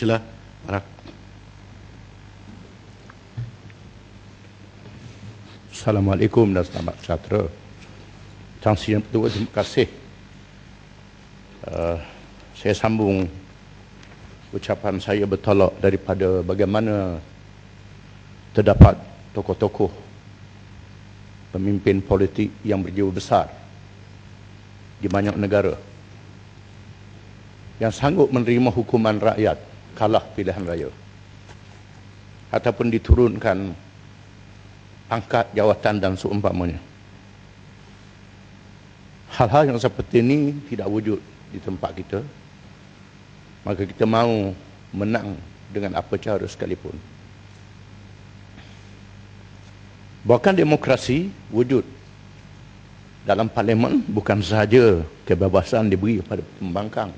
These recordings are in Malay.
sila para Assalamualaikum dan selamat sejahtera Tuan yang Pertua, terima kasih uh, Saya sambung ucapan saya bertolak daripada bagaimana terdapat tokoh-tokoh pemimpin politik yang berjiwa besar di banyak negara yang sanggup menerima hukuman rakyat kalah pilihan raya ataupun diturunkan pangkat jawatan dan seumpamanya hal-hal yang seperti ini tidak wujud di tempat kita maka kita mahu menang dengan apa cara sekalipun bahkan demokrasi wujud dalam parlimen bukan sahaja kebebasan diberi kepada pembangkang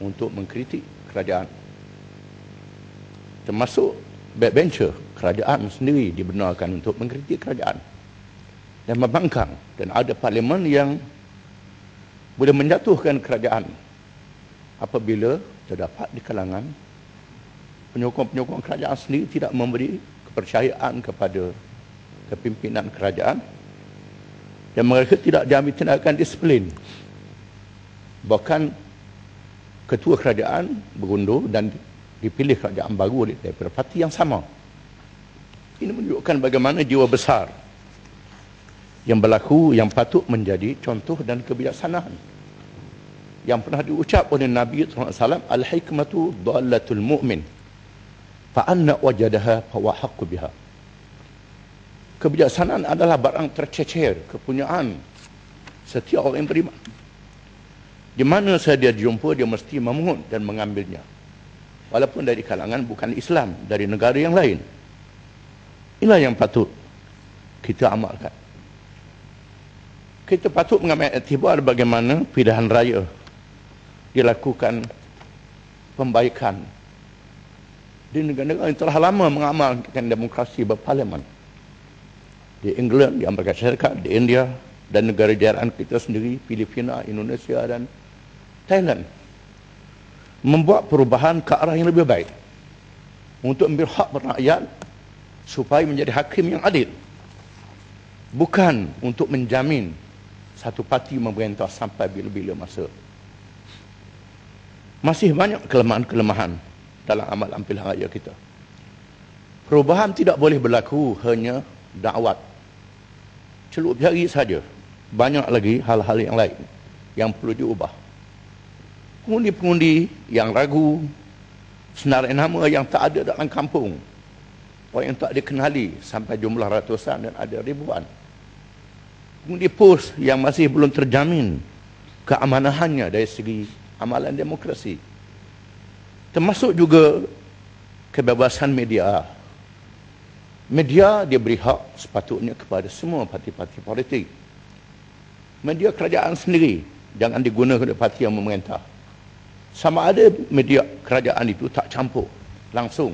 untuk mengkritik kerajaan termasuk backbencher kerajaan sendiri dibenarkan untuk mengkritik kerajaan dan membangkang dan ada parlimen yang boleh menjatuhkan kerajaan apabila terdapat di kalangan penyokong-penyokong kerajaan sendiri tidak memberi kepercayaan kepada kepimpinan kerajaan dan mereka tidak diambil tindakan disiplin bahkan ketua kerajaan berundur dan dipilih kerajaan baru daripada parti yang sama. Ini menunjukkan bagaimana jiwa besar yang berlaku yang patut menjadi contoh dan kebijaksanaan yang pernah diucap oleh Nabi SAW Al-hikmatu dhalatul mu'min fa'anna wajadaha fawahakku biha kebijaksanaan adalah barang tercecer kepunyaan setiap orang yang beriman di mana saja dia jumpa dia mesti memohon dan mengambilnya walaupun dari kalangan bukan Islam dari negara yang lain inilah yang patut kita amalkan kita patut mengambil aktibar bagaimana pilihan raya dilakukan pembaikan di negara-negara yang telah lama mengamalkan demokrasi berparlimen di England, di Amerika Syarikat, di India dan negara jiran kita sendiri, Filipina, Indonesia dan Thailand membuat perubahan ke arah yang lebih baik untuk ambil hak berakyat supaya menjadi hakim yang adil bukan untuk menjamin satu parti memerintah sampai bila-bila masa masih banyak kelemahan-kelemahan dalam amal pilihan raya kita perubahan tidak boleh berlaku hanya dakwat celup jari saja banyak lagi hal-hal yang lain yang perlu diubah pengundi-pengundi yang ragu, senarai nama yang tak ada dalam kampung, orang yang tak dikenali sampai jumlah ratusan dan ada ribuan. Pengundi pos yang masih belum terjamin keamanahannya dari segi amalan demokrasi. Termasuk juga kebebasan media. Media dia beri hak sepatutnya kepada semua parti-parti politik. Media kerajaan sendiri jangan digunakan oleh parti yang memerintah sama ada media kerajaan itu tak campur langsung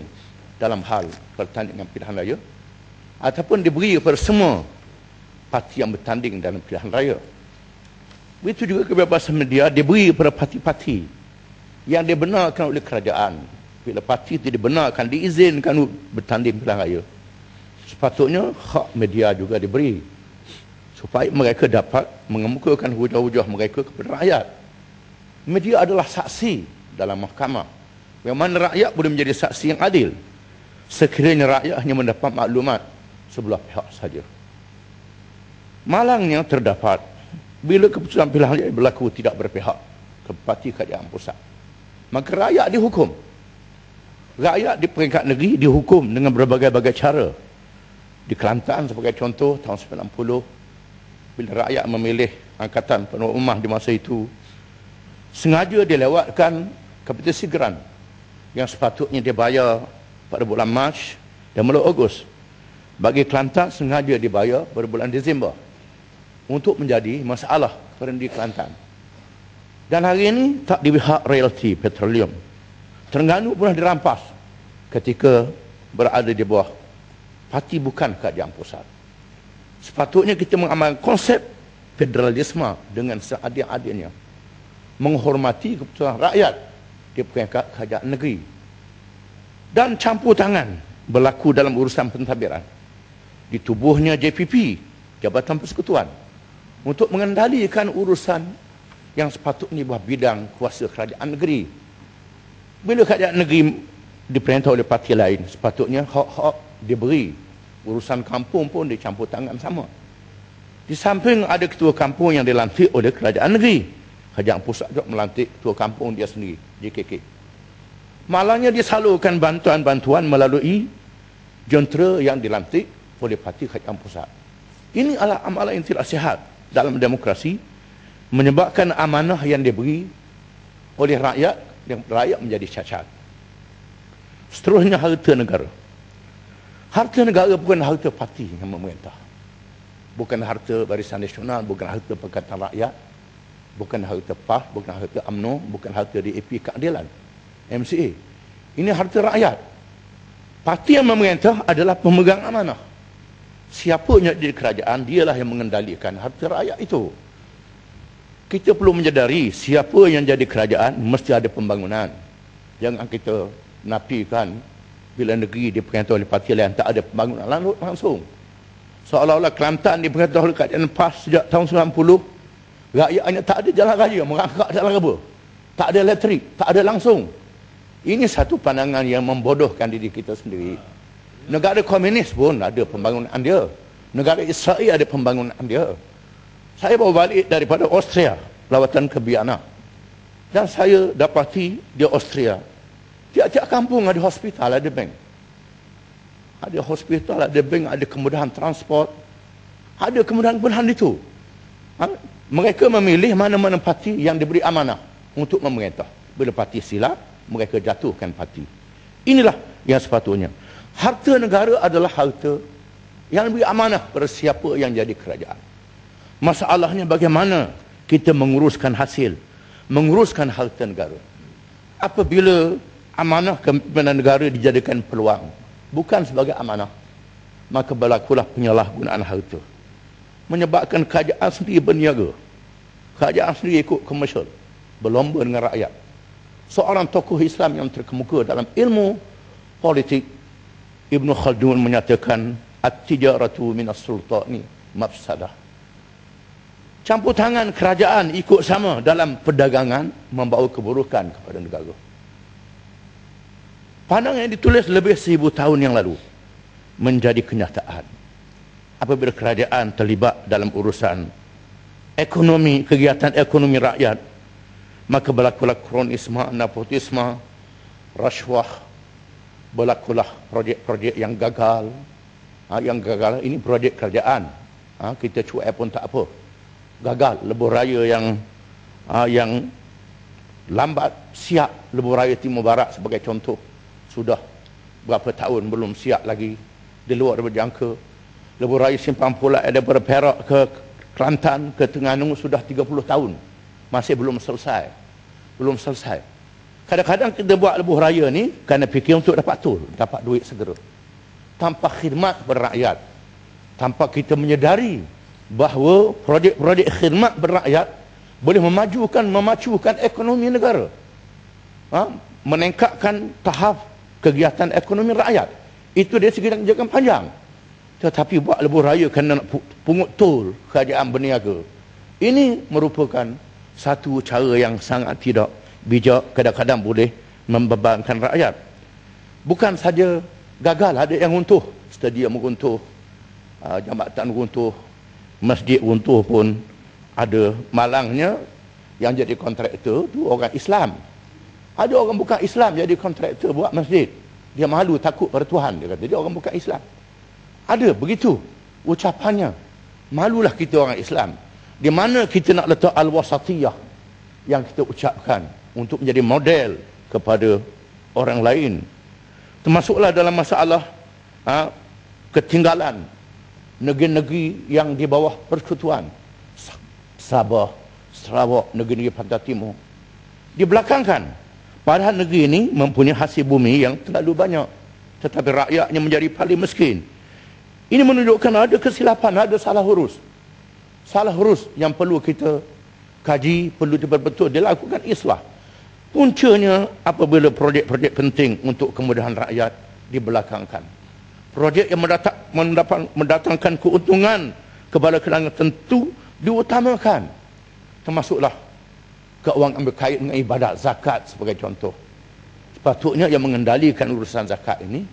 dalam hal pertandingan pilihan raya ataupun diberi kepada semua parti yang bertanding dalam pilihan raya. Begitu juga kebebasan media diberi kepada parti-parti yang dibenarkan oleh kerajaan. Bila parti itu dibenarkan, diizinkan bertanding pilihan raya. Sepatutnya hak media juga diberi supaya mereka dapat mengemukakan hujah-hujah mereka kepada rakyat media adalah saksi dalam mahkamah. Yang mana rakyat boleh menjadi saksi yang adil. Sekiranya rakyat hanya mendapat maklumat sebelah pihak saja. Malangnya terdapat bila keputusan pilihan rakyat berlaku tidak berpihak ke parti kerajaan pusat. Maka rakyat dihukum. Rakyat di peringkat negeri dihukum dengan berbagai-bagai cara. Di Kelantan sebagai contoh tahun 90 bila rakyat memilih angkatan penuh umah di masa itu sengaja dilewatkan kompetisi geran yang sepatutnya dibayar pada bulan Mac dan mula Ogos bagi Kelantan sengaja dibayar pada bulan Disember untuk menjadi masalah kerendi Kelantan dan hari ini tak dibihak realiti petroleum Terengganu pernah dirampas ketika berada di bawah parti bukan kerajaan pusat sepatutnya kita mengamalkan konsep federalisme dengan seadil-adilnya menghormati keputusan rakyat di bukan kerajaan negeri dan campur tangan berlaku dalam urusan pentadbiran tubuhnya JPP Jabatan Persekutuan untuk mengendalikan urusan yang sepatutnya buah bidang kuasa kerajaan negeri bila kerajaan negeri diperintah oleh parti lain sepatutnya hak-hak diberi urusan kampung pun dicampur tangan sama di samping ada ketua kampung yang dilantik oleh kerajaan negeri Kerajaan pusat juga melantik ketua kampung dia sendiri, JKK. Malangnya dia salurkan bantuan-bantuan melalui jentera yang dilantik oleh parti kerajaan pusat. Ini adalah amalan yang tidak sihat dalam demokrasi menyebabkan amanah yang diberi oleh rakyat yang rakyat menjadi cacat. Seterusnya harta negara. Harta negara bukan harta parti yang memerintah. Bukan harta barisan nasional, bukan harta perkataan rakyat, bukan harta PAH, bukan harta UMNO, bukan harta DAP keadilan. MCA. Ini harta rakyat. Parti yang memerintah adalah pemegang amanah. yang di kerajaan, dialah yang mengendalikan harta rakyat itu. Kita perlu menyedari siapa yang jadi kerajaan mesti ada pembangunan. Jangan kita nafikan bila negeri diperintah oleh parti lain tak ada pembangunan langsung. Seolah-olah Kelantan diperintah oleh kerajaan PAS sejak tahun 90 hanya tak ada jalan raya merangkak jalan apa? Tak ada elektrik, tak ada langsung. Ini satu pandangan yang membodohkan diri kita sendiri. Negara komunis pun ada pembangunan dia. Negara Israel ada pembangunan dia. Saya bawa balik daripada Austria, lawatan ke Vienna. Dan saya dapati di Austria, tiap-tiap kampung ada hospital, ada bank. Ada hospital, ada bank, ada kemudahan transport. Ada kemudahan-kemudahan itu. Ha? mereka memilih mana-mana parti yang diberi amanah untuk memerintah. Bila parti silap, mereka jatuhkan parti. Inilah yang sepatutnya. Harta negara adalah harta yang diberi amanah kepada siapa yang jadi kerajaan. Masalahnya bagaimana kita menguruskan hasil, menguruskan harta negara. Apabila amanah kepimpinan negara dijadikan peluang, bukan sebagai amanah, maka berlakulah penyalahgunaan harta menyebabkan kerajaan sendiri berniaga. Kerajaan sendiri ikut komersial. Berlomba dengan rakyat. Seorang tokoh Islam yang terkemuka dalam ilmu politik, Ibn Khaldun menyatakan, At-tijaratu minas sultani mafsadah. Campur tangan kerajaan ikut sama dalam perdagangan membawa keburukan kepada negara. Pandangan yang ditulis lebih seribu tahun yang lalu menjadi kenyataan apabila kerajaan terlibat dalam urusan ekonomi, kegiatan ekonomi rakyat, maka berlakulah kronisme, nepotisme, rasuah, berlakulah projek-projek yang gagal. Ha, yang gagal, ini projek kerajaan. Ha, kita cuai pun tak apa. Gagal, lebuh raya yang ha, yang lambat siap lebuh raya timur barat sebagai contoh. Sudah berapa tahun belum siap lagi di luar berjangka Lebuh Raya Simpang pula ada Perak ke Kelantan ke Tengganu sudah 30 tahun. Masih belum selesai. Belum selesai. Kadang-kadang kita buat lebuh raya ni kerana fikir untuk dapat tu, dapat duit segera. Tanpa khidmat berrakyat. Tanpa kita menyedari bahawa projek-projek khidmat berrakyat boleh memajukan, memacukan ekonomi negara. Ha? Meningkatkan tahap kegiatan ekonomi rakyat. Itu dia segi jangka panjang tetapi buat lebuh raya kerana nak pungut tol kerajaan berniaga. Ini merupakan satu cara yang sangat tidak bijak kadang-kadang boleh membebankan rakyat. Bukan saja gagal ada yang runtuh, stadium runtuh, ah, jambatan runtuh, masjid runtuh pun ada malangnya yang jadi kontraktor tu orang Islam. Ada orang bukan Islam jadi kontraktor buat masjid. Dia malu takut pada Tuhan dia kata. Dia orang bukan Islam. Ada begitu ucapannya. Malulah kita orang Islam. Di mana kita nak letak al-wasatiyah yang kita ucapkan untuk menjadi model kepada orang lain. Termasuklah dalam masalah ha, ketinggalan negeri-negeri yang di bawah persekutuan. Sabah, Sarawak, negeri-negeri Pantai Timur. Di belakang padahal negeri ini mempunyai hasil bumi yang terlalu banyak. Tetapi rakyatnya menjadi paling miskin. Ini menunjukkan ada kesilapan, ada salah hurus. Salah hurus yang perlu kita kaji, perlu diperbetul, dilakukan islah. Puncanya apabila projek-projek penting untuk kemudahan rakyat dibelakangkan. Projek yang mendatang, mendatang, mendatangkan keuntungan kepada kelangan tentu diutamakan. Termasuklah keuangan berkait dengan ibadat zakat sebagai contoh. Sepatutnya yang mengendalikan urusan zakat ini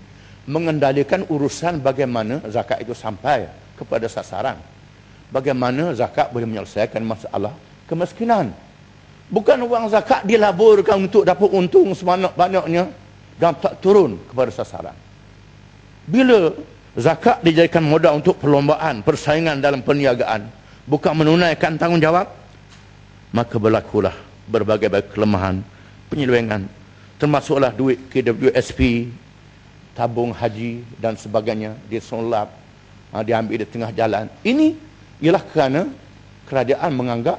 mengendalikan urusan bagaimana zakat itu sampai kepada sasaran. Bagaimana zakat boleh menyelesaikan masalah kemiskinan. Bukan wang zakat dilaburkan untuk dapat untung sebanyak-banyaknya dan tak turun kepada sasaran. Bila zakat dijadikan modal untuk perlombaan, persaingan dalam perniagaan, bukan menunaikan tanggungjawab, maka berlakulah berbagai-bagai kelemahan, penyelewengan, termasuklah duit KWSP tabung haji dan sebagainya dia solat ha, diambil di tengah jalan ini ialah kerana kerajaan menganggap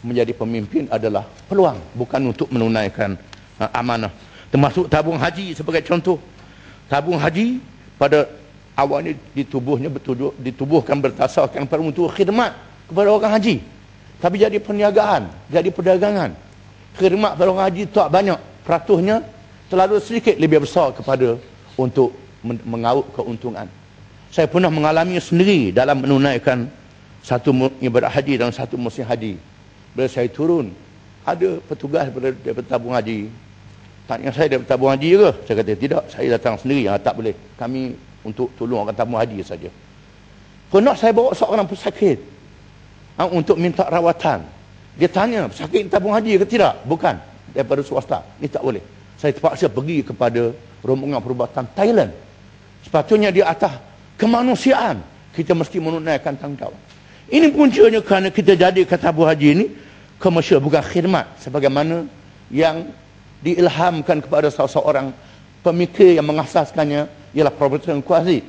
menjadi pemimpin adalah peluang bukan untuk menunaikan ha, amanah termasuk tabung haji sebagai contoh tabung haji pada awal ini ditubuhnya bertujuh ditubuhkan bertasawakan untuk khidmat kepada orang haji tapi jadi perniagaan jadi perdagangan khidmat pada orang haji tak banyak peratusnya terlalu sedikit lebih besar kepada untuk mengaut keuntungan. Saya pernah mengalami sendiri dalam menunaikan satu ibadah haji dan satu musim haji. Bila saya turun, ada petugas daripada tabung haji. Tanya saya daripada tabung haji ke? Saya kata, tidak, saya datang sendiri. Ya, tak boleh. Kami untuk tolong orang tabung haji saja. Pernah saya bawa seorang pesakit ha, untuk minta rawatan. Dia tanya, pesakit tabung haji ke tidak? Bukan. Daripada swasta. Ini tak boleh saya terpaksa pergi kepada rombongan perubatan Thailand. Sepatutnya di atas kemanusiaan, kita mesti menunaikan tanggungjawab. Ini puncanya kerana kita jadi kata Abu Haji ini, komersial bukan khidmat. Sebagaimana yang diilhamkan kepada seseorang pemikir yang mengasaskannya ialah Profesor Kuazi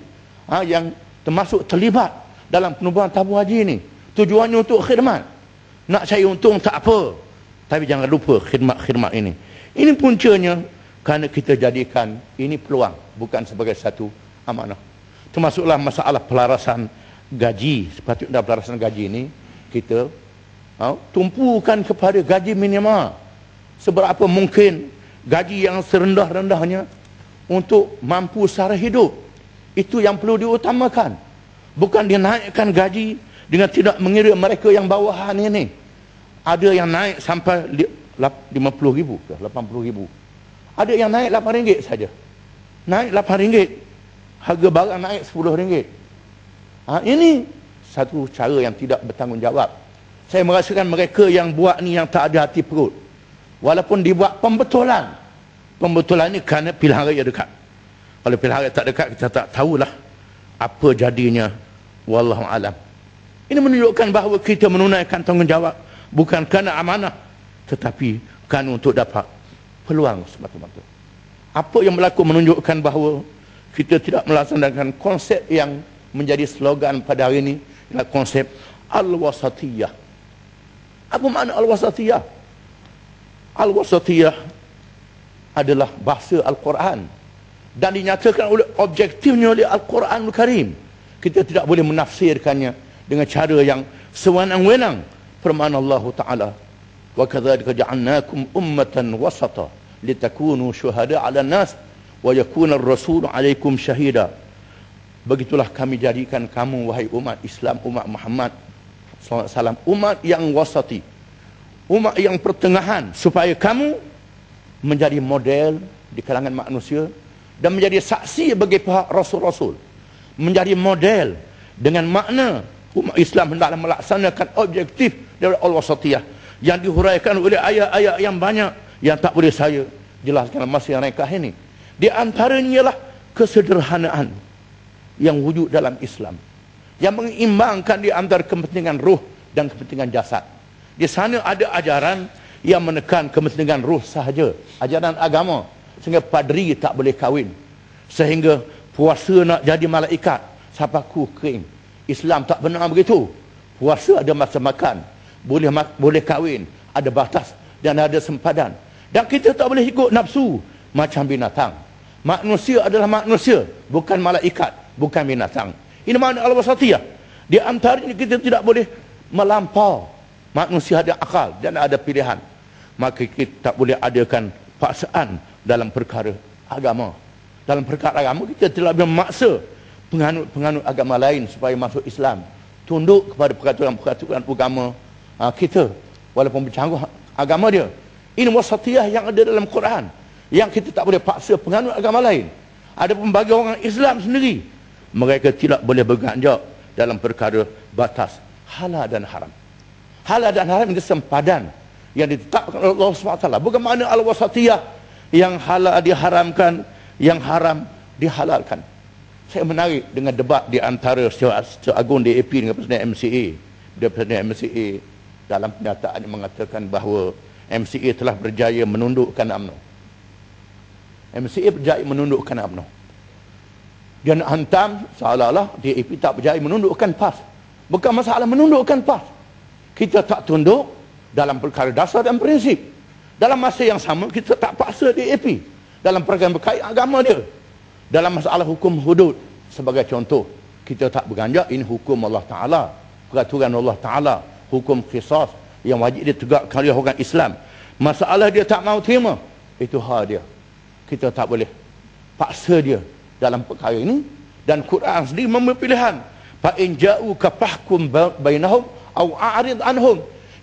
ha, yang termasuk terlibat dalam penubuhan tabu haji ini tujuannya untuk khidmat nak cari untung tak apa tapi jangan lupa khidmat-khidmat ini ini puncanya kerana kita jadikan ini peluang bukan sebagai satu amanah. Termasuklah masalah pelarasan gaji. Sepatutnya pelarasan gaji ini kita oh, tumpukan kepada gaji minima. Seberapa mungkin gaji yang serendah-rendahnya untuk mampu sara hidup. Itu yang perlu diutamakan. Bukan dinaikkan gaji dengan tidak mengira mereka yang bawahan ini. Ada yang naik sampai RM50,000 ke RM80,000 ada yang naik RM8 saja naik RM8 harga barang naik RM10 ha, ini satu cara yang tidak bertanggungjawab saya merasakan mereka yang buat ni yang tak ada hati perut walaupun dibuat pembetulan pembetulan ni kerana pilihan raya dekat kalau pilihan raya tak dekat kita tak tahulah apa jadinya Wallahualam. ini menunjukkan bahawa kita menunaikan tanggungjawab bukan kerana amanah tetapi kan untuk dapat peluang semata-mata. Apa yang berlaku menunjukkan bahawa kita tidak melaksanakan konsep yang menjadi slogan pada hari ini ialah konsep al-wasatiyah. Apa makna al-wasatiyah? Al-wasatiyah adalah bahasa Al-Quran dan dinyatakan oleh objektifnya oleh Al-Quran Al-Karim. Kita tidak boleh menafsirkannya dengan cara yang sewenang-wenang permana Allah Ta'ala وكذلك جعلناكم أمة وسطا لتكونوا شهداء على الناس ويكون الرسول عليكم شهيدا Begitulah kami jadikan kamu wahai umat Islam, umat Muhammad Sallallahu alaihi wasallam, Umat yang wasati. Umat yang pertengahan. Supaya kamu menjadi model di kalangan manusia. Dan menjadi saksi bagi pihak Rasul-Rasul. Menjadi model dengan makna umat Islam hendaklah melaksanakan objektif daripada Al-Wasatiyah yang dihuraikan oleh ayat-ayat yang banyak yang tak boleh saya jelaskan masih yang rekah ini. Di antaranya lah kesederhanaan yang wujud dalam Islam. Yang mengimbangkan di antara kepentingan ruh dan kepentingan jasad. Di sana ada ajaran yang menekan kepentingan ruh sahaja. Ajaran agama. Sehingga padri tak boleh kahwin. Sehingga puasa nak jadi malaikat. Siapa ku kering. Islam tak benar begitu. Puasa ada masa makan boleh boleh kahwin ada batas dan ada sempadan dan kita tak boleh ikut nafsu macam binatang manusia adalah manusia bukan malaikat bukan binatang ini mana Allah SWT ya? di ini kita tidak boleh melampau manusia ada akal dan ada pilihan maka kita tak boleh adakan paksaan dalam perkara agama dalam perkara agama kita tidak boleh memaksa penganut-penganut agama lain supaya masuk Islam tunduk kepada peraturan-peraturan agama -peraturan Ah, kita walaupun bercanggu agama dia ini wasatiyah yang ada dalam Quran yang kita tak boleh paksa penganut agama lain ada pun orang Islam sendiri mereka tidak boleh berganjak dalam perkara batas halal dan haram halal dan haram ini sempadan yang ditetapkan oleh Allah SWT bukan makna al-wasatiyah yang halal diharamkan yang haram dihalalkan saya menarik dengan debat di antara Sir Agung DAP dengan Presiden MCA dia Presiden MCA dalam kenyataan mengatakan bahawa MCA telah berjaya menundukkan UMNO. MCA berjaya menundukkan UMNO. Dia nak hantam, salahlah. DAP tak berjaya menundukkan PAS. Bukan masalah menundukkan PAS. Kita tak tunduk dalam perkara dasar dan prinsip. Dalam masa yang sama, kita tak paksa DAP. Dalam perkara berkait agama dia. Dalam masalah hukum hudud. Sebagai contoh, kita tak berganjak. Ini hukum Allah Ta'ala. Peraturan Allah Ta'ala hukum kisah yang wajib dia tegakkan oleh orang Islam masalah dia tak mau terima itu hal dia kita tak boleh paksa dia dalam perkara ini dan Quran sendiri memberi pilihan fa in ja'u ka fahkum bainahum aw a'rid anhum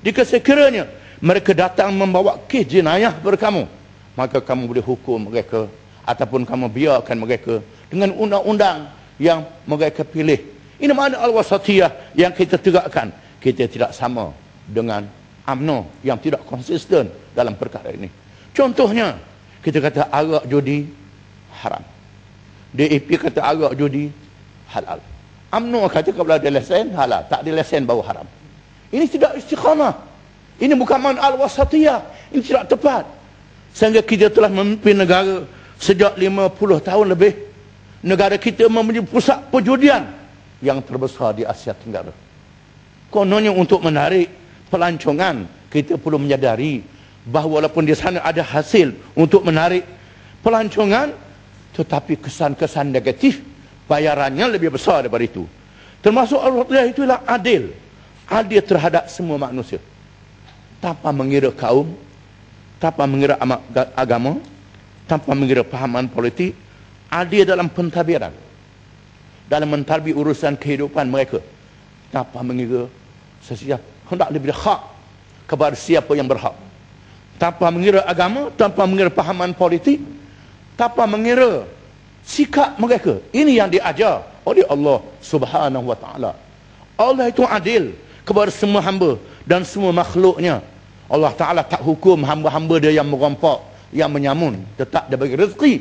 jika sekiranya mereka datang membawa kes jenayah kepada kamu maka kamu boleh hukum mereka ataupun kamu biarkan mereka dengan undang-undang yang mereka pilih ini makna al-wasatiyah yang kita tegakkan kita tidak sama dengan Amno yang tidak konsisten dalam perkara ini. Contohnya, kita kata arak judi haram. DAP kata arak judi halal. Amno kata kalau ada lesen halal, tak ada lesen baru haram. Ini tidak istiqamah. Ini bukan man al-wasatiyah. Ini tidak tepat. Sehingga kita telah memimpin negara sejak 50 tahun lebih. Negara kita mempunyai pusat perjudian yang terbesar di Asia Tenggara. Kononnya untuk menarik pelancongan, kita perlu menyadari bahawa walaupun di sana ada hasil untuk menarik pelancongan, tetapi kesan-kesan negatif, bayarannya lebih besar daripada itu. Termasuk Allah Taala itulah adil. Adil terhadap semua manusia. Tanpa mengira kaum, tanpa mengira agama, tanpa mengira pahaman politik, adil dalam pentadbiran. Dalam mentadbir urusan kehidupan mereka. Tanpa mengira sesiap hendak diberi hak kepada siapa yang berhak tanpa mengira agama tanpa mengira pahaman politik tanpa mengira sikap mereka ini yang diajar oleh Allah subhanahu wa ta'ala Allah itu adil kepada semua hamba dan semua makhluknya Allah Ta'ala tak hukum hamba-hamba dia yang merompak yang menyamun tetap dia bagi rezeki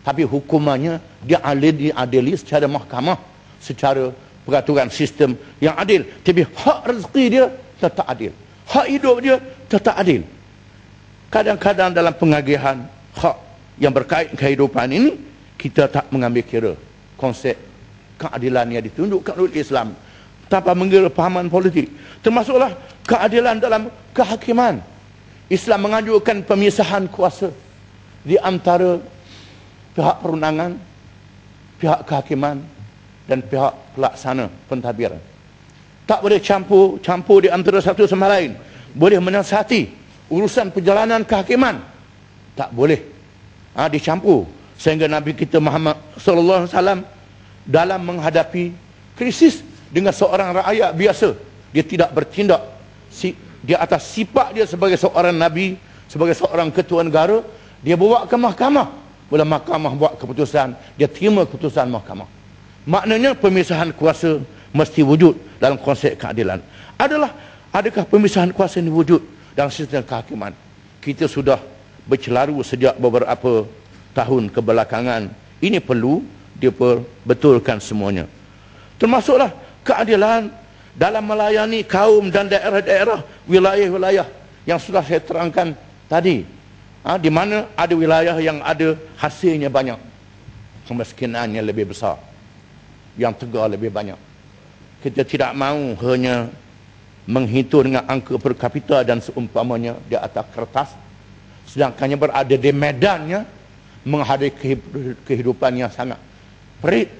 tapi hukumannya dia adil diadili secara mahkamah secara peraturan sistem yang adil. Tapi hak rezeki dia tetap adil. Hak hidup dia tetap adil. Kadang-kadang dalam pengagihan hak yang berkait kehidupan ini, kita tak mengambil kira konsep keadilan yang ditunjukkan oleh Islam tanpa mengira pahaman politik. Termasuklah keadilan dalam kehakiman. Islam mengajukan pemisahan kuasa di antara pihak perundangan, pihak kehakiman dan pihak pelaksana pentadbiran. Tak boleh campur campur di antara satu sama lain. Boleh menasihati urusan perjalanan kehakiman. Tak boleh Ah ha, dicampur. Sehingga Nabi kita Muhammad Sallallahu Alaihi Wasallam dalam menghadapi krisis dengan seorang rakyat biasa. Dia tidak bertindak si, di atas sifat dia sebagai seorang Nabi, sebagai seorang ketua negara. Dia bawa ke mahkamah. Bila mahkamah buat keputusan, dia terima keputusan mahkamah maknanya pemisahan kuasa mesti wujud dalam konsep keadilan adalah adakah pemisahan kuasa ini wujud dalam sistem kehakiman kita sudah bercelaru sejak beberapa tahun kebelakangan ini perlu diperbetulkan semuanya termasuklah keadilan dalam melayani kaum dan daerah-daerah wilayah-wilayah yang sudah saya terangkan tadi ha, di mana ada wilayah yang ada hasilnya banyak kemiskinannya lebih besar yang tegar lebih banyak. Kita tidak mahu hanya menghitung dengan angka per kapita dan seumpamanya di atas kertas. Sedangkannya berada di medannya menghadapi kehidupan yang sangat perit.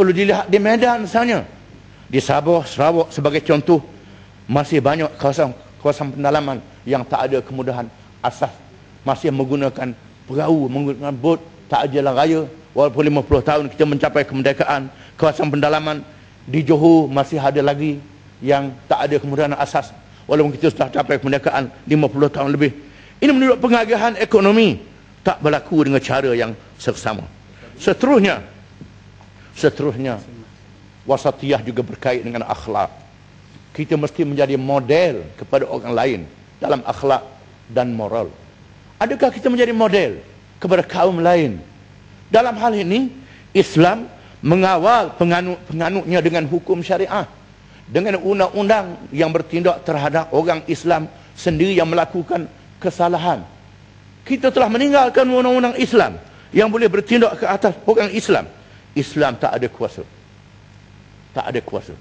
Perlu dilihat di medan misalnya. Di Sabah, Sarawak sebagai contoh masih banyak kawasan, kawasan pendalaman yang tak ada kemudahan asas. Masih menggunakan perahu, menggunakan bot, tak ada jalan raya, walaupun 50 tahun kita mencapai kemerdekaan kawasan pendalaman di Johor masih ada lagi yang tak ada kemudahan asas walaupun kita sudah capai kemerdekaan 50 tahun lebih ini menurut pengagahan ekonomi tak berlaku dengan cara yang seksama seterusnya seterusnya wasatiyah juga berkait dengan akhlak kita mesti menjadi model kepada orang lain dalam akhlak dan moral adakah kita menjadi model kepada kaum lain dalam hal ini, Islam mengawal penganut penganutnya dengan hukum syariah. Dengan undang-undang yang bertindak terhadap orang Islam sendiri yang melakukan kesalahan. Kita telah meninggalkan undang-undang Islam yang boleh bertindak ke atas orang Islam. Islam tak ada kuasa. Tak ada kuasa.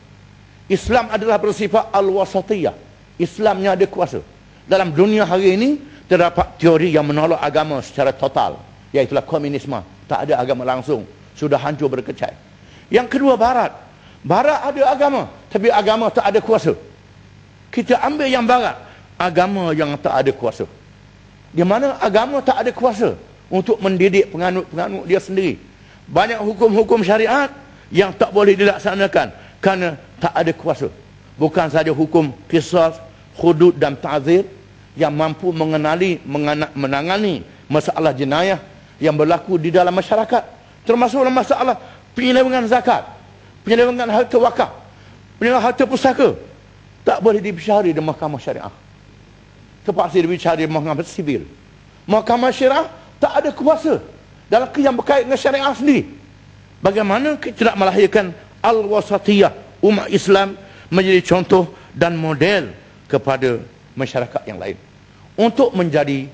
Islam adalah bersifat al-wasatiyah. Islamnya ada kuasa. Dalam dunia hari ini, terdapat teori yang menolak agama secara total. Iaitulah komunisme tak ada agama langsung. Sudah hancur berkecai. Yang kedua barat. Barat ada agama. Tapi agama tak ada kuasa. Kita ambil yang barat. Agama yang tak ada kuasa. Di mana agama tak ada kuasa. Untuk mendidik penganut-penganut dia sendiri. Banyak hukum-hukum syariat. Yang tak boleh dilaksanakan. Kerana tak ada kuasa. Bukan saja hukum kisah, hudud dan ta'zir. Yang mampu mengenali, menangani masalah jenayah yang berlaku di dalam masyarakat termasuklah masalah penyelewengan zakat penyelewengan harta wakaf penyelewengan harta pusaka tak boleh dibicarai di mahkamah syariah terpaksa dibicarai di mahkamah sivil mahkamah syariah tak ada kuasa dalam yang berkait dengan syariah sendiri bagaimana kita nak melahirkan al-wasatiyah umat Islam menjadi contoh dan model kepada masyarakat yang lain untuk menjadi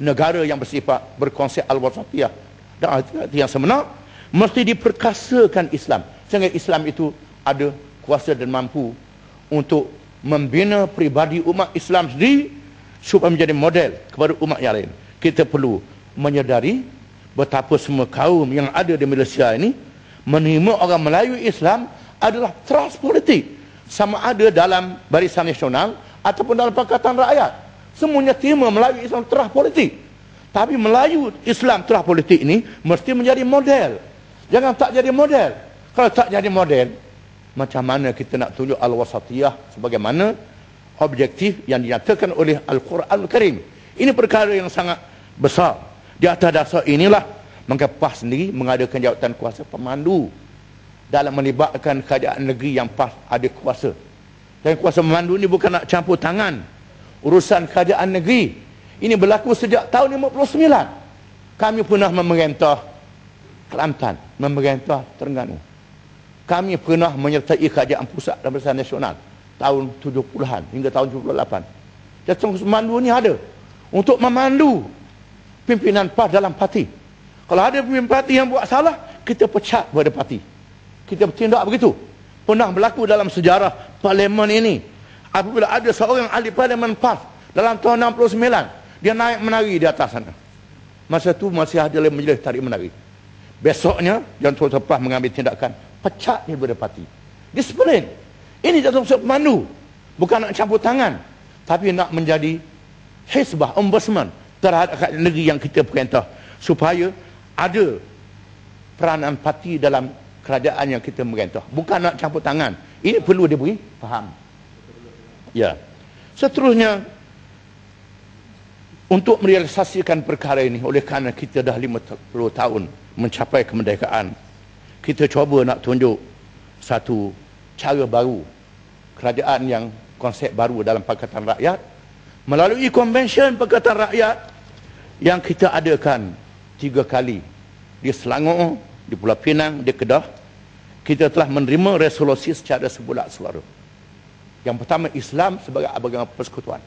negara yang bersifat berkonsep al-wasatiyah dan arti yang semena mesti diperkasakan Islam sehingga Islam itu ada kuasa dan mampu untuk membina peribadi umat Islam sendiri supaya menjadi model kepada umat yang lain kita perlu menyedari betapa semua kaum yang ada di Malaysia ini menerima orang Melayu Islam adalah trust politik sama ada dalam barisan nasional ataupun dalam pakatan rakyat semuanya terima Melayu Islam terah politik. Tapi Melayu Islam terah politik ini mesti menjadi model. Jangan tak jadi model. Kalau tak jadi model, macam mana kita nak tunjuk al-wasatiyah sebagaimana objektif yang dinyatakan oleh Al-Quran Al-Karim. Ini perkara yang sangat besar. Di atas dasar inilah maka PAS sendiri mengadakan jawatan kuasa pemandu dalam melibatkan kerajaan negeri yang PAS ada kuasa. Dan kuasa pemandu ini bukan nak campur tangan urusan kerajaan negeri. Ini berlaku sejak tahun 59. Kami pernah memerintah Kelantan, memerintah Terengganu. Kami pernah menyertai kerajaan pusat dan perusahaan nasional tahun 70-an hingga tahun 78. Datuk Semandu ini ada untuk memandu pimpinan PAS dalam parti. Kalau ada pimpinan parti yang buat salah, kita pecat pada parti. Kita bertindak begitu. Pernah berlaku dalam sejarah parlimen ini apabila ada seorang ahli parlimen PAS dalam tahun 69 dia naik menari di atas sana masa tu masih ada lagi majlis tarik menari besoknya Jan Tuan Sepah mengambil tindakan pecat dia daripada parti disiplin ini Jan Tuan pemandu bukan nak campur tangan tapi nak menjadi hisbah ombudsman terhadap negeri yang kita perintah supaya ada peranan parti dalam kerajaan yang kita merintah bukan nak campur tangan ini perlu diberi faham ya. Seterusnya untuk merealisasikan perkara ini oleh kerana kita dah 50 tahun mencapai kemerdekaan kita cuba nak tunjuk satu cara baru kerajaan yang konsep baru dalam pakatan rakyat melalui konvensyen pakatan rakyat yang kita adakan tiga kali di Selangor, di Pulau Pinang, di Kedah kita telah menerima resolusi secara sebulat seluruh yang pertama Islam sebagai agama persekutuan.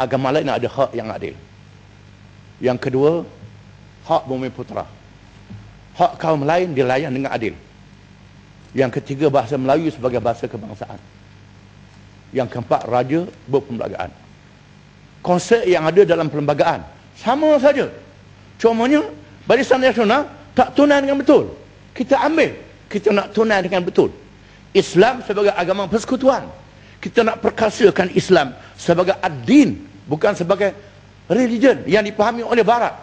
Agama lain ada hak yang adil. Yang kedua, hak bumi putera. Hak kaum lain dilayan dengan adil. Yang ketiga, bahasa Melayu sebagai bahasa kebangsaan. Yang keempat, raja berperlembagaan. Konsep yang ada dalam perlembagaan, sama saja. Cumanya, barisan nasional tak tunai dengan betul. Kita ambil, kita nak tunai dengan betul. Islam sebagai agama persekutuan kita nak perkasakan Islam sebagai ad-din bukan sebagai religion yang dipahami oleh barat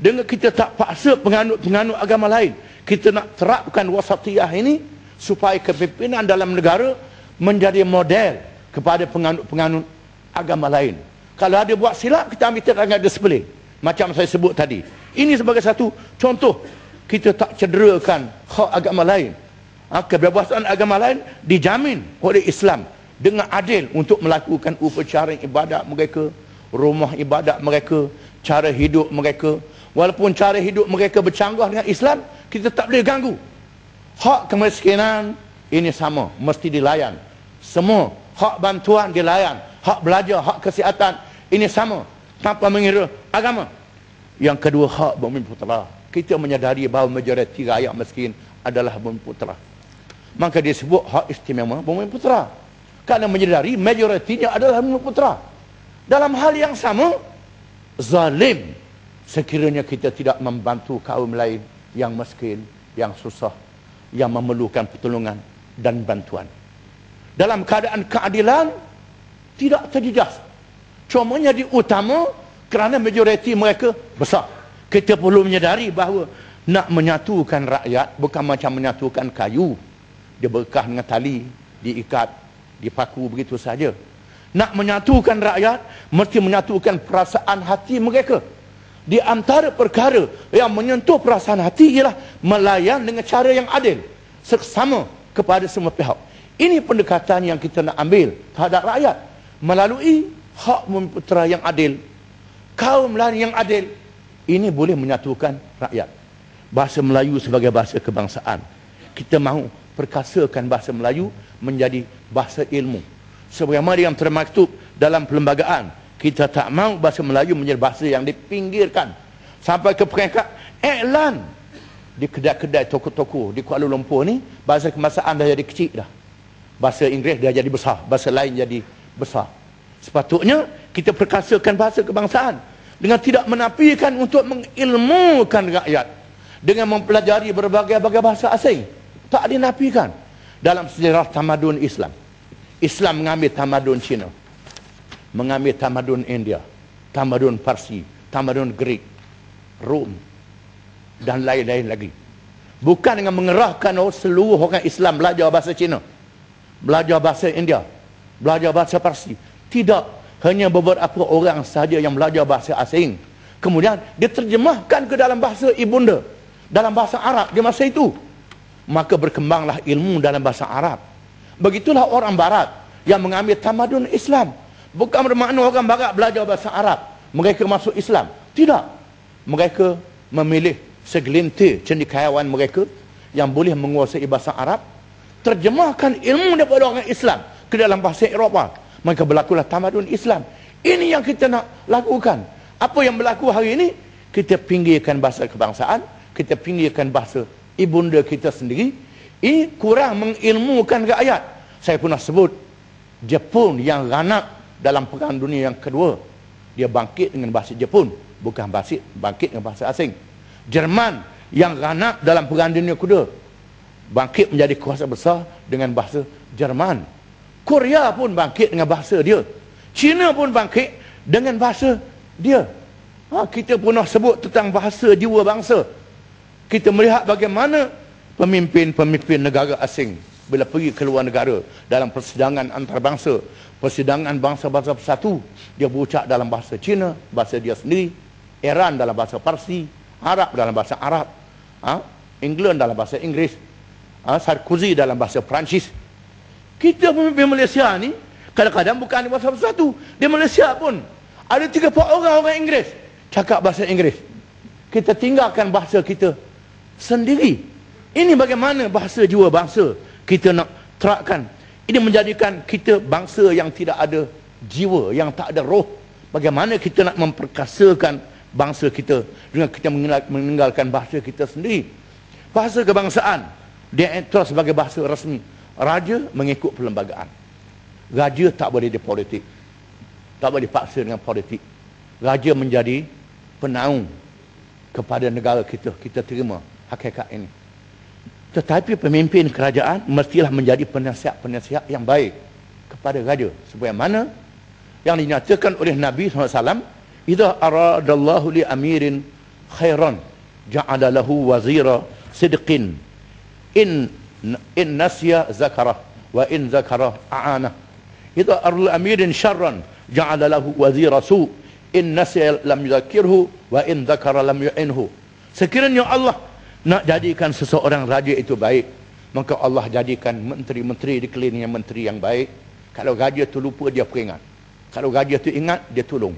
dengan kita tak paksa penganut-penganut agama lain kita nak terapkan wasatiyah ini supaya kepimpinan dalam negara menjadi model kepada penganut-penganut agama lain kalau ada buat silap kita ambil tindakan disiplin macam saya sebut tadi ini sebagai satu contoh kita tak cederakan hak agama lain ha, kebebasan agama lain dijamin oleh Islam dengan adil untuk melakukan upacara ibadat mereka, rumah ibadat mereka, cara hidup mereka. Walaupun cara hidup mereka bercanggah dengan Islam, kita tak boleh ganggu. Hak kemiskinan ini sama, mesti dilayan. Semua hak bantuan dilayan, hak belajar, hak kesihatan ini sama tanpa mengira agama. Yang kedua hak bumi putera. Kita menyadari bahawa majoriti rakyat miskin adalah bumi putera. Maka disebut hak istimewa bumi putera. Karena menyedari majoritinya adalah Hanum Putra. Dalam hal yang sama, zalim. Sekiranya kita tidak membantu kaum lain yang miskin, yang susah, yang memerlukan pertolongan dan bantuan. Dalam keadaan keadilan, tidak terjejas. Cumanya diutama kerana majoriti mereka besar. Kita perlu menyedari bahawa nak menyatukan rakyat bukan macam menyatukan kayu. Dia berkah dengan tali, diikat, dipaku begitu saja. Nak menyatukan rakyat, mesti menyatukan perasaan hati mereka. Di antara perkara yang menyentuh perasaan hati ialah melayan dengan cara yang adil. Seksama kepada semua pihak. Ini pendekatan yang kita nak ambil terhadap rakyat. Melalui hak memutera yang adil. Kaum lain yang adil. Ini boleh menyatukan rakyat. Bahasa Melayu sebagai bahasa kebangsaan. Kita mahu perkasakan bahasa Melayu menjadi bahasa ilmu. Sebagaimana yang termaktub dalam perlembagaan, kita tak mahu bahasa Melayu menjadi bahasa yang dipinggirkan. Sampai ke peringkat iklan di kedai-kedai toko-toko di Kuala Lumpur ni, bahasa kemasaan dah jadi kecil dah. Bahasa Inggeris dah jadi besar, bahasa lain jadi besar. Sepatutnya kita perkasakan bahasa kebangsaan dengan tidak menafikan untuk mengilmukan rakyat dengan mempelajari berbagai-bagai bahasa asing tak dinafikan dalam sejarah tamadun Islam. Islam mengambil tamadun Cina, mengambil tamadun India, tamadun Parsi, tamadun Greek, Rom dan lain-lain lagi. Bukan dengan mengerahkan oh, seluruh orang Islam belajar bahasa Cina, belajar bahasa India, belajar bahasa Parsi. Tidak, hanya beberapa orang sahaja yang belajar bahasa asing. Kemudian diterjemahkan ke dalam bahasa ibunda, dalam bahasa Arab di masa itu maka berkembanglah ilmu dalam bahasa Arab. Begitulah orang Barat yang mengambil tamadun Islam. Bukan bermakna orang Barat belajar bahasa Arab. Mereka masuk Islam. Tidak. Mereka memilih segelintir cendekiawan mereka yang boleh menguasai bahasa Arab. Terjemahkan ilmu daripada orang Islam ke dalam bahasa Eropah. Mereka berlakulah tamadun Islam. Ini yang kita nak lakukan. Apa yang berlaku hari ini? Kita pinggirkan bahasa kebangsaan. Kita pinggirkan bahasa ibunda kita sendiri ini kurang mengilmukan ayat saya pernah sebut Jepun yang ranak dalam perang dunia yang kedua dia bangkit dengan bahasa Jepun bukan bahasa bangkit dengan bahasa asing Jerman yang ranak dalam perang dunia kedua bangkit menjadi kuasa besar dengan bahasa Jerman Korea pun bangkit dengan bahasa dia China pun bangkit dengan bahasa dia ha, kita pernah sebut tentang bahasa jiwa bangsa kita melihat bagaimana pemimpin-pemimpin negara asing bila pergi ke luar negara dalam persidangan antarabangsa, persidangan bangsa-bangsa bersatu, dia berucap dalam bahasa Cina, bahasa dia sendiri, Iran dalam bahasa Parsi, Arab dalam bahasa Arab, ha? England dalam bahasa Inggeris, ha? Sarkozy dalam bahasa Perancis. Kita pemimpin Malaysia ni, kadang-kadang bukan bahasa bersatu, di Malaysia pun, ada 3-4 orang orang Inggeris, cakap bahasa Inggeris. Kita tinggalkan bahasa kita, sendiri. Ini bagaimana bahasa jiwa bangsa kita nak terakkan Ini menjadikan kita bangsa yang tidak ada jiwa, yang tak ada roh. Bagaimana kita nak memperkasakan bangsa kita dengan kita meninggalkan bahasa kita sendiri. Bahasa kebangsaan, dia terus sebagai bahasa rasmi. Raja mengikut perlembagaan. Raja tak boleh dipolitik. Tak boleh dipaksa dengan politik. Raja menjadi penaung kepada negara kita. Kita terima hakikat ini. Tetapi pemimpin kerajaan mestilah menjadi penasihat-penasihat yang baik kepada raja. Sebab mana yang dinyatakan oleh Nabi SAW, Iza aradallahu li amirin khairan ja'adalahu wazira sidqin in in nasya zakarah wa in zakarah a'ana idza arul amirin syarran ja'ala lahu wazira su in nasya lam yuzakirhu wa in zakarah lam yu'inhu sekiranya Allah nak jadikan seseorang raja itu baik Maka Allah jadikan menteri-menteri di dikelilingi menteri yang baik Kalau raja itu lupa dia peringat Kalau raja itu ingat dia tolong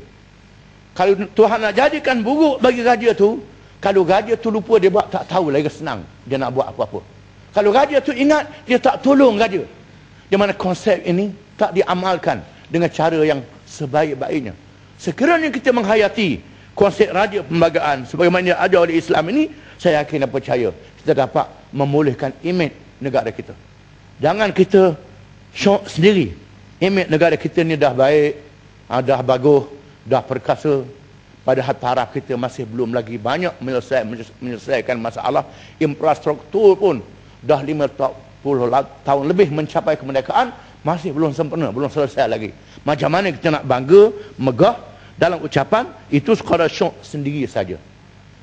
Kalau Tuhan nak jadikan buruk bagi raja itu Kalau raja itu lupa dia buat tak tahu lagi senang Dia nak buat apa-apa Kalau raja itu ingat dia tak tolong raja Di mana konsep ini tak diamalkan Dengan cara yang sebaik-baiknya Sekiranya kita menghayati konsep raja pembagaan sebagaimana ada oleh Islam ini saya yakin dan percaya kita dapat memulihkan imej negara kita jangan kita syok sendiri imej negara kita ni dah baik ah, dah bagus dah perkasa padahal taraf kita masih belum lagi banyak menyelesaikan, menyelesaikan masalah infrastruktur pun dah 50 tahun lebih mencapai kemerdekaan masih belum sempurna belum selesai lagi macam mana kita nak bangga megah dalam ucapan itu sekadar syok sendiri saja.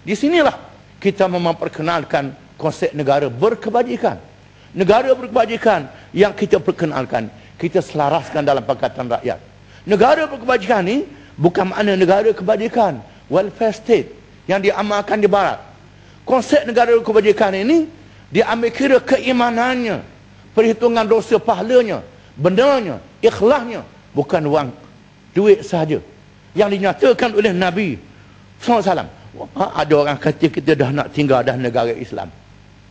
Di sinilah kita memperkenalkan konsep negara berkebajikan. Negara berkebajikan yang kita perkenalkan, kita selaraskan dalam Pakatan Rakyat. Negara berkebajikan ini bukan makna negara kebajikan, welfare state yang diamalkan di barat. Konsep negara berkebajikan ini diambil kira keimanannya, perhitungan dosa pahalanya, benarnya, ikhlasnya, bukan wang duit sahaja yang dinyatakan oleh Nabi SAW. Ha, ada orang kata kita dah nak tinggal dah negara Islam.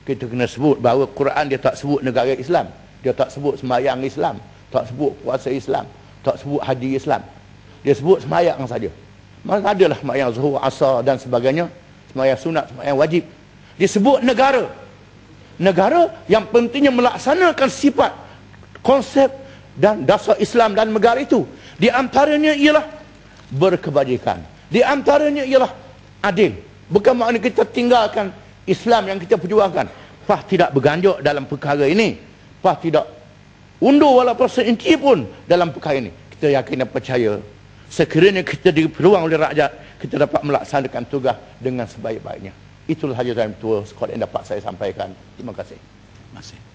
Kita kena sebut bahawa Quran dia tak sebut negara Islam. Dia tak sebut semayang Islam. Tak sebut puasa Islam. Tak sebut hadis Islam. Dia sebut semayang saja. Mana adalah semayang zuhur, asar dan sebagainya. Semayang sunat, semayang wajib. Dia sebut negara. Negara yang pentingnya melaksanakan sifat konsep dan dasar Islam dan negara itu. Di antaranya ialah berkebajikan. Di antaranya ialah adil. Bukan makna kita tinggalkan Islam yang kita perjuangkan. Fah tidak berganjuk dalam perkara ini. Fah tidak undur walaupun seinci pun dalam perkara ini. Kita yakin dan percaya. Sekiranya kita diperluang oleh rakyat, kita dapat melaksanakan tugas dengan sebaik-baiknya. Itulah hajatan tua sekolah yang dapat saya sampaikan. Terima kasih. Terima kasih.